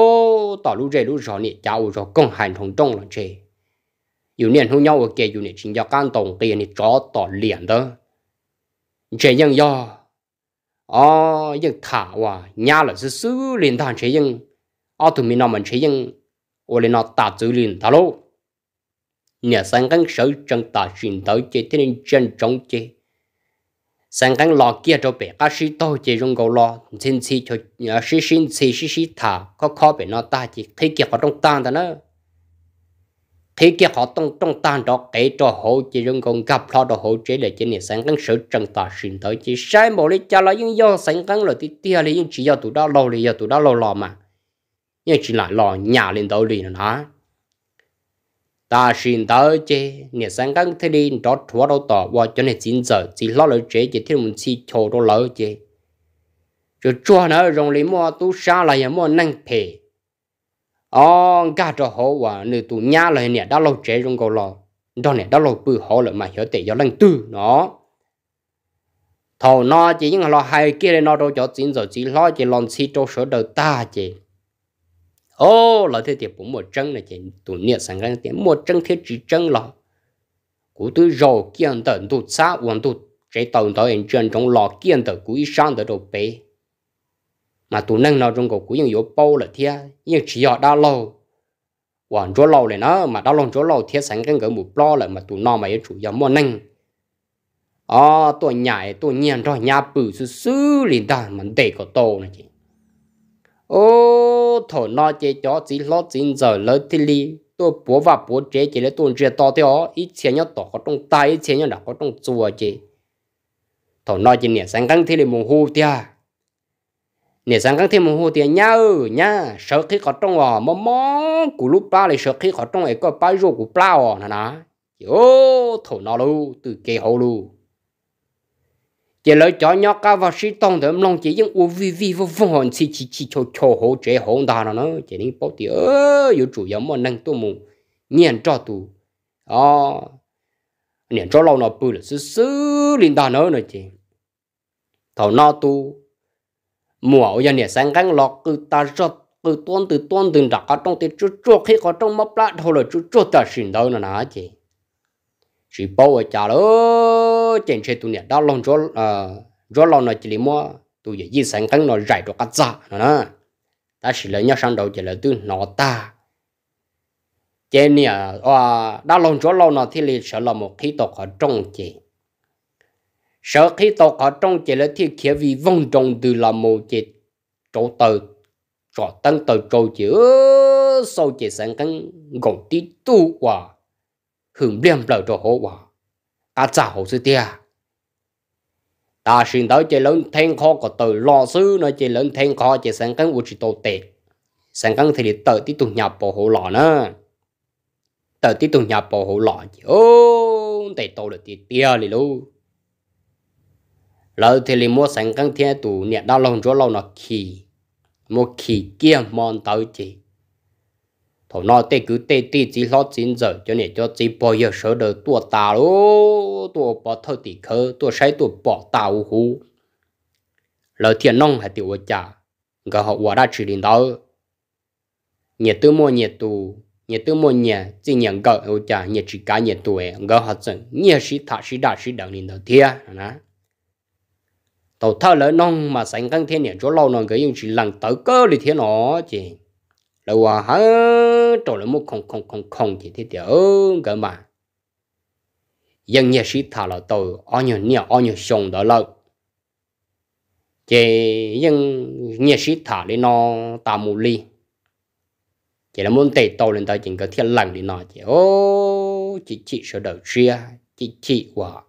tỏ lũ rể lũ rõ nè chả u rõ công hành thông trong là chê dù nè hôn nhau ở kia dù nè chính do can tổng kia nè chó tỏ liền đó chê nhân do ờ dân thả hòa nhà là sư sư liền thằng chê dân ờ tụi mình nó mình chê dân ô lên nó tạt dữ liền thả lô nhà sáng gắn sở chân tà truyền tới chê thế nên chân trống chê sáng cái lò kia cho bé các sĩ tôi chỉ dùng gấu lò xin à, xin cho sĩ xin sĩ sĩ sĩ thả có khó bé nó ta chỉ thấy kia họ trong tan đó nó thấy kia họ trong trong tan đó kể cho hộ chỉ dùng gấu gặp lo đó hộ chế để chỉ này sáng cái sự trần tà xin tới chỉ sai một lý cho là những do sáng cái là tí tia lý những chỉ do tụi đó lâu lý do tụi đó lâu lò mà nhưng chỉ là lò nhà lên đầu đi nó ta xin tới chế nhà sáng các thế đi đó chúa đâu tỏ qua cho nên chín giờ chỉ lo lời chế chỉ thêm một chi cho đâu lỡ chế rồi cho nó rồng lấy mua tu sa lại nhà mua năng phe ông cả cho họ và nữ tu nhà là nhà đã lâu chế trong cầu lò đó này đã lâu bự họ lại mà hiểu tệ do lăng tư nó thầu nó chỉ những lo hai kia nó đâu cho chín giờ chỉ lo chỉ lon chi cho sửa đời ta chỉ ô là thế thì cũng một chân này chỉ tụ niệm sang cái tiền một chân thiết chỉ chân lọ cú tôi rồi kiên tận tụ xa uống tụ chế tàu tàu anh chân trong lọ kiên tận cú sang tờ đồ bể mà tụ năng trong cổ cú những yếu bao là thế nhưng chỉ họ đã hoàn chỗ lâu này mà đã lâu chỗ lâu thế sáng cái người một lo là mà tụ nó mà chủ yếu mua năng à tôi nhảy tôi nhảy rồi nhà bự sư sư liền ta mình để có tổ này chị ô thổ nó chế cho chỉ lo chín giờ lỡ thì li tô bố và bố chế chế lấy tuần chuyện to theo ít chế nhau tỏ có trong tay ít chế nhau đã có trong chùa chế thổ nó chế nè sáng căng thì là mùng hô tia nè sáng căng thì mùng hô tia nhau ừ nhá sợ khi có trong à ờ, mò mò cú lúc ba lại sợ khi có trong ấy có ba rô cú ba ờ, à nè nè ô thổ nó luôn, từ kia hậu luôn chỉ lấy chó nhóc cá vào sĩ tông thì lòng chỉ những u vi vi vô vô hồn chỉ chỉ chỉ cho cho hỗ trợ hỗ đà nó nó chỉ nên bảo tiêu ơ yêu chủ yếu mà năng tu mù nhận cho tu à ờ. nhận cho lâu nó bự là sư sư linh đà nó nữa chị thầu nó tu mùa giờ nhận sáng cánh lọt cứ ta cho cứ tuôn từ tuôn từ đặt ở trong thì chú chú khi có trong mắt lại thôi là chú chú ta xin đâu nữa nè chị chỉ bảo ở chả lớn cho chèn chế tụi nè đó lòng cho cho lòng nó chỉ mua tụi giờ di sản cắn nó rải đồ cắt ra nó ta chỉ là nhau sang đầu chỉ là tư nó ta chèn nè à đó lòng cho lòng nó thì lịch sử là một khí tộc ở trong chế sở khí tộc ở trong chế là thiết kia vì vong trọng từ là một chế chỗ tờ chỗ tăng tờ chỗ chữ sau chế sản cắn gọi tí tu hòa hưởng đem lợi cho hổ hòa ta chảo sư tia ta xin tới chơi lớn thanh kho của từ lo sư nó chơi lớn thanh kho chơi sáng cắn của chị tổ tệ sáng cắn thì tự tiếp tục nhập bộ hồ lọ nữa tự tiếp tục nhập bộ hồ lọ chứ ô tệ tổ được tia tia lì luôn lỡ thì lì mua sáng cắn thiên tủ nhẹ đau lòng cho lâu nó kỳ một kỳ kia mòn tới chị thổ nó tê cứ tê tê chỉ lo chín giờ cho nên cho chỉ bỏ giờ sợ đời tua tà lô tua bỏ thơ tỉ khơ tua say tua bỏ tàu hú lời thiện nông hay tiểu cha gà họ quả đã chỉ đến đó nhà tư mua nhà tù nhà tư mua nhà chỉ nhà gà ô cha nhà chỉ cá nhà tù ấy gà họ chừng nhà sĩ thả sĩ đa sĩ đặng đến đó thiệt nè tàu thơ lỡ nông mà sánh căng thiên nhà chỗ lâu nông cái những chỉ lằng tới cơ đi thiên nó chỉ lâu à hả trổ là một không không không không chỉ thế thì ơ cơ mà dân nhà sĩ thảo là tôi ở nhiều nhà ở nhiều sông đó lâu chỉ dân nhà sĩ thảo đi nó tà mù ly chỉ là muốn tệ tôi lên tới chỉ cái thiên lặng đi nó chỉ ô chỉ chỉ sợ đầu chia chỉ chỉ quá,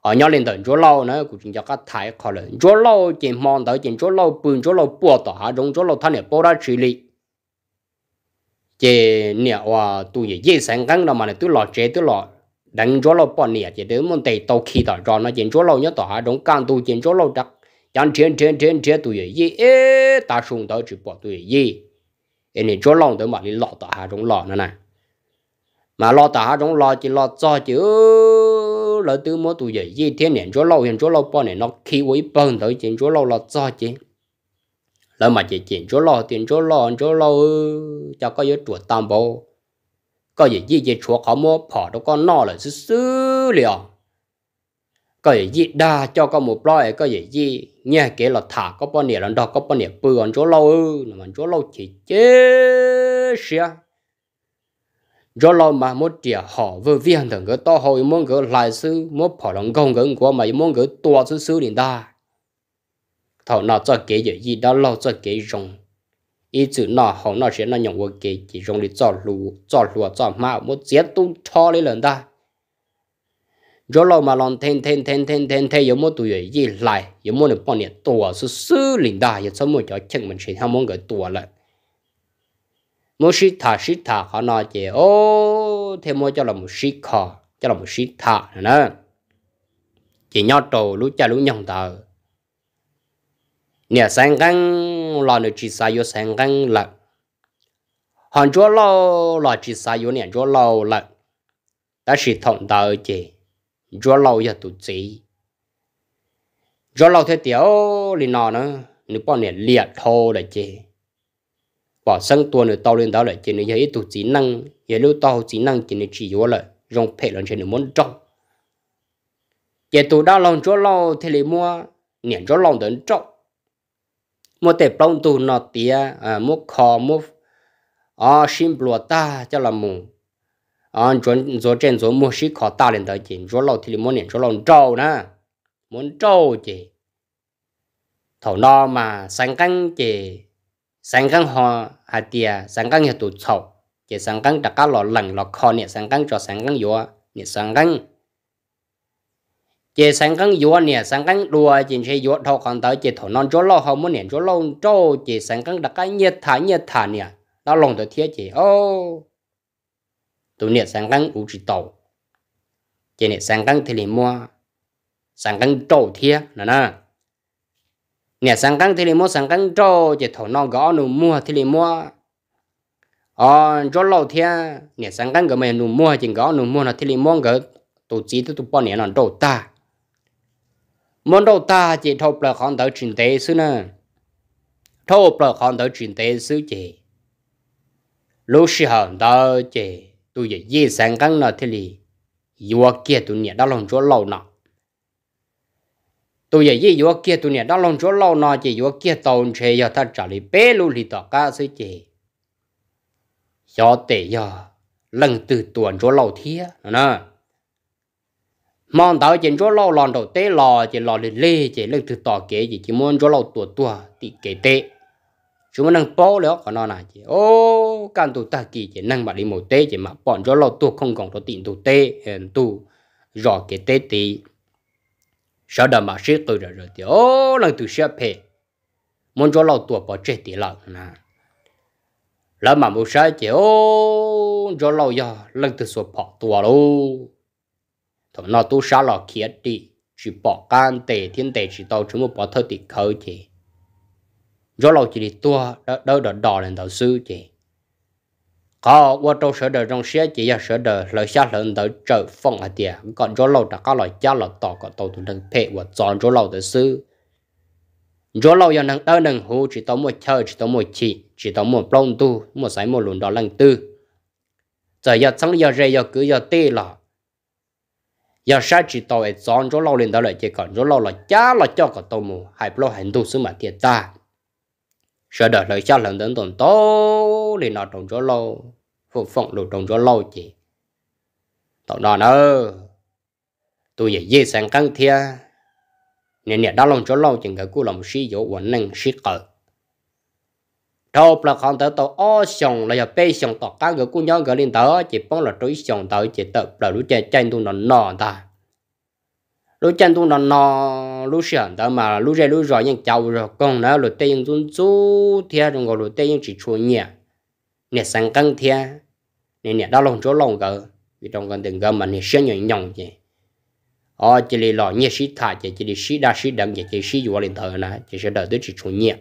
ở nhau lên tới chỗ lâu nữa cũng chỉ cho các thầy khỏi lên chỗ lâu chỉ mong tới chỉ chỗ lâu bùn chỗ lâu bùa tỏ hạ trong chỗ lâu thanh niệm bồ ra xử lý chế nè à tôi dễ sáng gắng đâu mà này tôi lo chế tôi lo đánh chỗ lo bọn nè chế đến môn tây tàu khi đó cho nó chế chỗ lo nhớ tỏ hà đóng can tôi chế chỗ lo đặc chẳng trên trên trên trên tôi dễ ế ta xuống tới chỉ bỏ tôi dễ em này chỗ lo đó mà đi lo tỏ hà đóng lo nữa này mà lo tỏ hà đóng lo chỉ lo cho chứ lỡ tư mua tôi dễ dễ thiên nè chỗ lo hiện chỗ lo bọn này nó khi với bận tới chế chỗ lo lo cho chứ lỡ mà chỉ chuyện chỗ lo tiền chỗ lo chỗ lo cho có yếu chuột tam bố có gì gì gì chuột khó mua bỏ đâu con no là xứ xứ liền có gì gì đa cho có một loại có gì gì nghe kể là thả có bao nhiêu lần đó có bao nhiêu bự còn chỗ lâu mà chỗ lâu chỉ chết xia chỗ lâu mà một triệu họ vừa viên thằng cái to hồi muốn cái lại sư muốn bỏ lòng công cái của mà muốn cái tua sư sư liền ta thầu nó cho kế giờ gì đó lo cho kế rong ý chữ nó họ nó sẽ nó nhận cái kế chỉ rong để cho lù cho lùa cho mà một chiến tu cho lên lần ta rồi lâu mà lòng thêm thêm thêm thêm thêm thêm có một tuổi gì lại có một bao nhiêu tuổi số số linh đa có số một cho chân mình sẽ không muốn cái tuổi lại một sĩ thả sĩ thả họ nói chị ô thêm một cho là một sĩ khó cho là một sĩ thả nữa chỉ nhau trầu lũ cha lũ nhông tờ nhà sang gang lo nơi chỉ sao yo sang gang là hòn chúa lâu lo chỉ sao yo nhà chúa lâu là đã chỉ thông đạo chỉ chúa lâu ya tụ chỉ chúa lâu thế tiểu lì nọ nữa nếu bọn nhà liệt thô là chỉ bỏ sang tuần nữa tao lên đó là chỉ nữa tụ chỉ năng giờ lưu tao chỉ năng chỉ nữa chỉ yo là rong phe lên trên nữa muốn trong giờ tụ đã lòng chúa lâu thế lì mua nhà chúa lo đến trong một tệ bông tù nọ tía à một khó một à xin bùa ta cho là mùng à chuẩn rồi trên rồi một xí khó ta lên tới chỉ rồi lâu thì muốn nè rồi lâu trâu nè muốn trâu chỉ thầu nó mà sáng căng chỉ sáng căng họ hà tía sáng căng nhà tụ sầu chỉ sáng căng đặt cá lò lạnh lò kho nè sáng căng cho sáng căng yếu nè sáng căng chỉ sáng căng yếu nè sáng căng đua chỉ chơi yếu thâu còn tới chỉ thổ non chỗ lâu không muốn nè chỗ lâu chỗ chỉ sáng căng đặc cái nhiệt thả nhiệt thả nè đó lòng tới thiết chỉ ô tụi nè sáng căng u chỉ tàu chỉ nè sáng căng thì liền mua sáng căng chỗ thiết nè nè nè sáng căng thì liền mua sáng căng chỗ chỉ thổ non gõ nụ mua thì liền mua ờ chỗ lâu thiết nè sáng căng gõ mày nụ mua chỉ gõ nụ mua là thì liền mua cái tổ chỉ tôi tụi bọn nè nó chỗ ta món đầu ta chỉ thộp là khoản tới truyền tế xứ nè thộp là khoản tới truyền tế xứ chị lúc xí hờn đó chị tôi giờ dễ sáng căng nọ thế li vừa kia tôi nhẹ đó lòng chỗ lâu nọ tôi giờ dễ vừa kia tôi nhẹ đó lòng chỗ lâu nọ chị vừa kia tàu chê giờ ta trả lời bé lu li tọt cá xứ chị gió tệ giờ lần từ tuần chỗ lâu thía nè mong tao chỉ cho lâu lòn đầu tế lò chỉ lò lì lì chỉ lên từ tỏ kế gì chỉ muốn cho lâu tuột tuột thì kế tế chúng mình nâng bó nữa còn nó là chỉ ô căn tụ ta kỳ chỉ nâng mà đi một tế chỉ mà bọn cho lâu tua không còn có tiền tụ tế hèn tụ rõ kế tế thì sau đó mà xếp tôi rồi rồi thì ô lần từ xếp phê muốn cho lâu tua bỏ chết thì lợn nè lỡ mà muốn sai chỉ ô cho lâu giờ lần từ xuống bỏ tua luôn thằng nó tu sa lọ kia đi chỉ bỏ can tệ thiên tệ chỉ tao chúng một bỏ thơ thì khơi chị rồi lâu chỉ đi tua đỡ đỡ đó đò lên đầu sư chị có qua trong sở đời trong xe chỉ là sở đời lời xa lên tới trở phong ở địa còn rồi lâu đã có loại cha là tỏ có tàu thuyền thằng phe và chọn rồi lâu tới sư rồi lâu giờ năng đỡ năng hú chỉ tao một chơi chỉ tao một chị chỉ tao một plong tu một sải một lùn đó lần tư giờ giờ chẳng giờ rề giờ cứ giờ tê là giờ sai chỉ tàu ấy chọn chỗ lâu lên đó lại chỉ còn chỗ lâu là chả là cho cả tàu mù hai lô hành tu sứ mà tiền ta sợ đợi lời cha lần đến tuần tố thì nó trồng chỗ lâu phục phận đồ trồng chỗ lâu chỉ tàu nó nữa tôi dễ dễ sang căng thia nên nhà đó lòng chỗ lâu chừng cái cú lòng sĩ dỗ quẩn năng sĩ cờ đâu là không tớ tàu o xong là giờ bê sòng tọt cá người cũng nhớ gửi lên tớ chỉ bóng là trối xong tớ chỉ tớ là lũ trẻ tranh tu nó nọ ta lũ tranh tu nó nọ lũ xong tớ mà lũ trẻ lũ rồi nhưng cháu rồi con nó lũ tây nhưng chúng chú thia trong gọi lũ tây nhưng chỉ chua nhẹ nhẹ sang căng thia nhẹ nhẹ đau lòng chỗ lòng gỡ vì trong gần từng gỡ mà nhẹ sáng nhẹ nhòng vậy ở chỉ là lọ nhẹ sĩ thả chỉ chỉ là sĩ đa sĩ đậm chỉ chỉ sĩ dụ lên tớ nè chỉ sẽ đợi tới chỉ chua nhẹ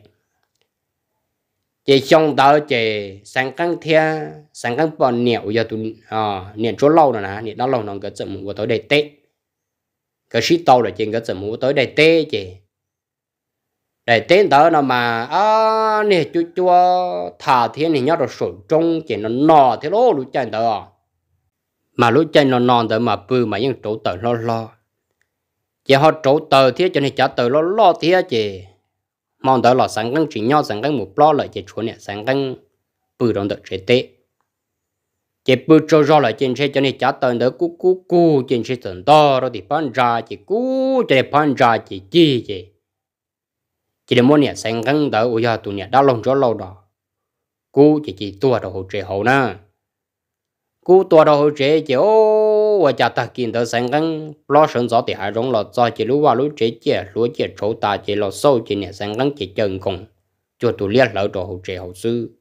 chỉ trong đó chỉ sáng căng thea sáng căng bò nhiều giờ tụi à ờ, niệm chỗ lâu rồi nè niệm đó lâu nó cái chậm của tối đầy tê cái shit tàu là trên cái chậm của tối đầy tê chị đầy tê đó nó mà à ờ, nè chú chú thả thiên này nhớ rồi sổ trung chị nó nò thế lô lũ chân đó à. mà lũ chân nó nòn tới mà bự mà những chỗ tờ lo lo chị họ chỗ tờ thế cho nên trả tờ lo lo thế chị mong đó là sáng căng chỉ nhau sáng căng một lo lại chỉ chuột nè sáng căng bự đồng được chế tệ chỉ bự cho ra lại trên xe cho nên trả tiền được cú cú cú trên xe tiền to rồi thì pan ra chỉ cú chỉ pan ra chỉ chi chỉ chỉ để muốn nè sáng căng đỡ ôi giờ tụi nè đã lòng cho lâu đó cú chỉ chỉ tua đầu hồ chế hậu nè cú tua đầu hồ chế chỉ ô 我家他见到生根老生早的还容了早起路话路直接路接抽大接了手今年生根接真空，就都列老着后这后事。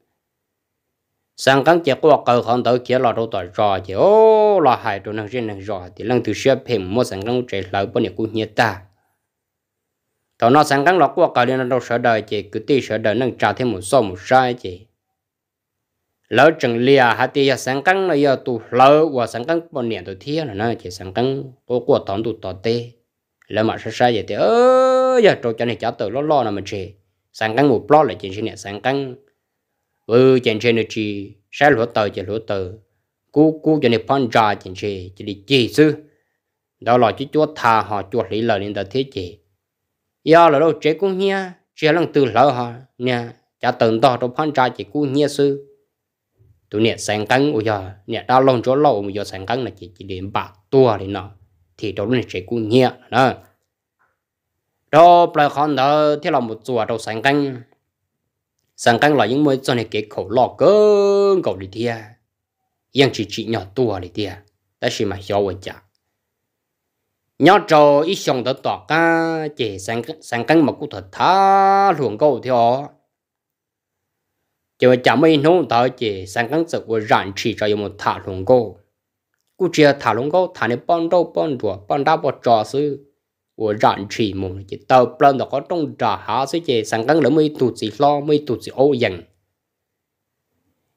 生根结果高行到结了都在抓去哦，那还都能认能抓的，能都学平没生根这老不念过念大。到那生根了过高的那都舍得去，个对舍得能扎天木少木晒去。lỡ chừng lia hạt thì sáng căng là giờ tụ lỡ và sáng căng bọn niệm tụ thiên là nó chỉ sáng căng có của tón tụ tọt tê lỡ mà sai sai vậy thì ơ giờ trâu cho này cháu tự lo lo là mình chỉ sáng căng một plot là chỉ xin này sáng căng ừ chỉ xin này chỉ sai lúa tờ chỉ lúa tờ cú cú cho này phong trà chỉ chỉ chỉ đi chỉ sư đó là chỉ chúa tha họ chúa lý lời nên ta thế chỉ giờ là đâu chế cũng nghe chỉ lần từ lỡ họ nha cháu từng to trong phong trà chỉ cú nghe sư tu niệm sáng căn ôi giờ niệm đau lòng chỗ lâu mà giờ sáng căn là chỉ chỉ niệm bạc tua đi nó thì đó là chỉ cũng nhẹ đó đó bây giờ đó thì là một chùa đầu sáng căn sáng căn là những mới cho này cái khẩu lọ cơ cầu đi thia yang chỉ chỉ nhỏ tua đi thia đó là mà hiểu vậy chả nhỏ cho ít xong đó tọt ca chỉ sáng sáng căn mà cũng thật thà luồng cầu theo chỉ mà chả mấy nông tao chỉ sang căng sự của rạn chỉ cho một thả lồng cô cú chỉ thả lồng cô thả nên bón đâu bón đùa bón đá bón trò sư của rạn chỉ một chỉ tao plan đó có trong trả há sư chỉ sang căng lắm mấy tụt gì lo mấy tụt gì ô dần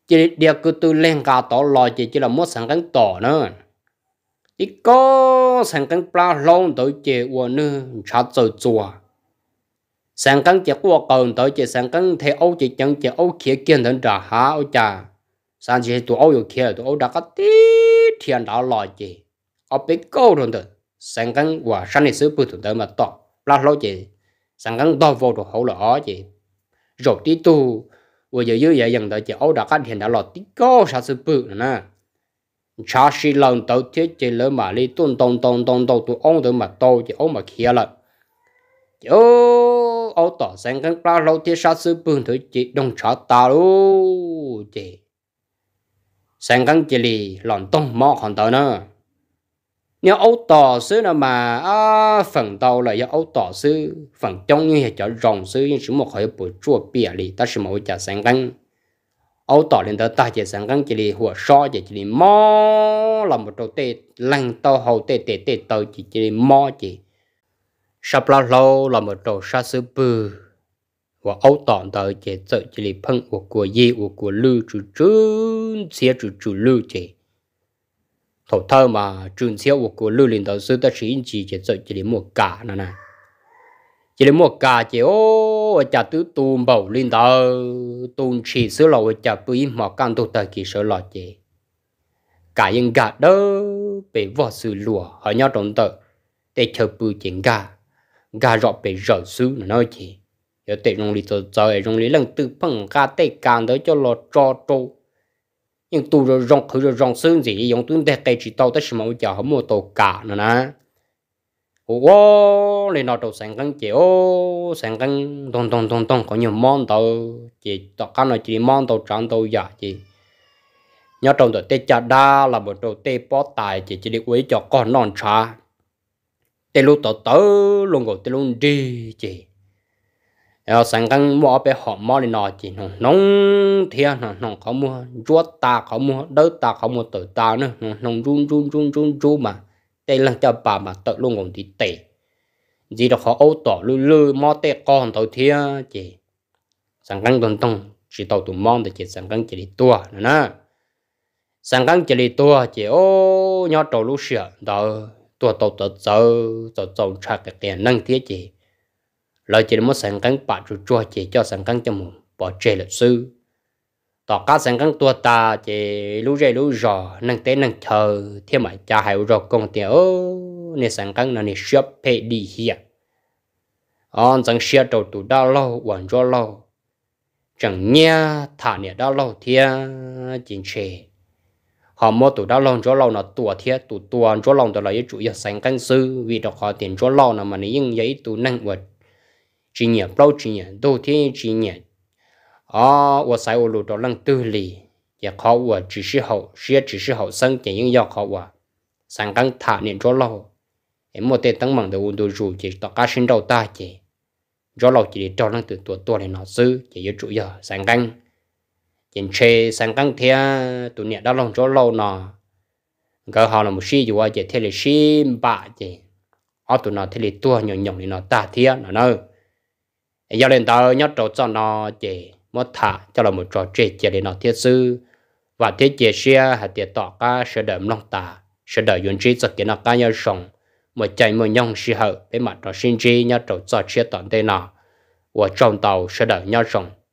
chỉ điều cứ từ lên cả tỏ lo chỉ chỉ là mất sang căng tỏ nữa chỉ có sang căng pla lông tới chỉ của nữa chả chơi chùa sáng cắn chè qua cầu tới chè sáng cắn thấy ấu chè chân chè ấu kia kiên đến trả há ấu cha sáng chè tụ ấu yêu kia tụ ấu đã có tí thiên đạo lòi chè ở bên cầu rồi được sáng cắn qua sáng này sứ bự thủng tới mà to lát lối chè sáng cắn to vô được hậu lỏ chè rồi tí tu vừa giờ dưới vậy dần tới chè ấu đã có thiên đạo lòi tí câu sáng sứ bự nữa? cha sĩ lần đầu tiên chè lỡ mà đi tuôn tông tông tông tông tụ ông tới mà to chè ấu mà kia lợn chè ấu tỏ sang cái la lâu thì sa sư bưng thứ chị đông cho ta luôn chị sang cái chị lì lòn tông mò còn tao nữa nếu ấu tỏ sư nào mà à, phần đầu là do ấu tỏ sư phần trong như hệ chở rồng sư nhưng chúng một khỏi buổi chùa bìa lì ta sẽ mau trả sang cái ấu tỏ lên tới ta chỉ sang cái chị lì hùa so chị lì mò là một đầu tê lăng tàu hầu tê tê tê tàu chị chị lì mò chị sắp lao lâu là một trầu sa sư bư và ấu tọn tới chế tự chỉ lì phân của của gì của của lưu chủ trương xia chủ chủ lưu chế thổ thơ mà trường xia của của lưu liền tới sư ta chỉ chỉ chế tự chỉ lì một cả nè nè chỉ lì một cả chế ô chả tứ tuôn bầu liền tới tuôn chỉ sư lầu chả bùi mà căn tu tới kỳ sơ lọ chế cả yên gạt đó bị vợ sư lùa ở nhau trong tờ để chờ bùi chuyện gạt gà rọt bị rở xứ nói chi, giờ tệ rong lì tờ trời rong lì lần từ phẳng gà tê càng tới cho lò cho trâu nhưng tu rồi rong khử rồi rong xương gì giống tuấn đẹp cây chỉ tao tới xem mà chợ không mua tàu cả nữa nè ô lì nó đầu sáng căng chị ô sáng căng tông tông tông tông có nhiều món tàu chị tao cá nó chị món tàu trắng tàu giả chị nhớ trong tờ tết chả đa là một đầu tê bó tài chị chỉ đi quấy cho con non trà tê lu tớ tớ luôn rồi tê luôn đi chị ờ, ở sáng gần mua bé họ mua đi nọ chị nó nông thiên nó nó có mua chúa ta có mua đỡ ta có mua tự ta nữa nó run run run run run mà tê lần cho bà mà tự luôn còn thì tệ gì đó khó ô tỏ lư lư mò tê con tàu thiên chị sáng gần tuần tông chị tàu tụi mong để chị sáng gần chị đi tua nữa nè sáng gần chị đi tua chị ô nhau trầu lú sửa đó ตัวตัวตัวเจ้าตัวเจ้าชาเกลียนนั่งเทียจีเราจะมั่สังกังปะจุจัวจีเจ้าสังกังจมูกปอเจลิซื้อต่อการสังกังตัวตาจีรู้ใจรู้จอนั่งเต้นั่งเธอเทียมายจะหายรอกงเตียวเนี่ยสังกังนั่นเนี่ยเชียบเพดีเฮียออนสังเชียตัวตัวดาวเล่าหวานจัวเล่าจังเนี่ยฐานเนี่ยดาวเล่าเทียจินเช họ mua tủ đó lòng cho lòng là tủ thiết tủ tuần cho lòng đó là chủ yếu sáng canh sư vì đó họ tiền cho lòng là mà nấy nhưng giấy tủ năng vật chỉ nhẹ bao chỉ nhẹ đô thiên chỉ nhẹ à và sai ô lù đó lăng tư lì và họ và chỉ sự hậu sĩ chỉ sự hậu sân chỉ những dọc họ và sáng canh thả niệm cho lòng em mua tiền tăng bằng đầu đồ rủ chỉ tọa cá sinh đầu ta chỉ cho lòng chỉ để cho lăng tự tuột tuột này nó sư chỉ yếu chủ yếu sáng canh chén chê sang căng thia tụi nè đã lòng chỗ lâu nọ gỡ họ là một xí dù ai chỉ thế là xí bạ chỉ ở tụi nọ thế là tua nhộn nhộn thì nó ta thia nó nơ giờ lên tàu nhớ trâu cho nó chỉ mất thả cho là một trò chơi chỉ để nó thiết sư và thiết chế xe hạt tiệt tọ ca sẽ đợi lòng ta sẽ đợi yun trí cho kiến nó ca nhau sống một chạy một nhông xí hậu bên mặt nó sinh chi nhớ trâu cho chia toàn thế nó và trong tàu sẽ đợi nhau sống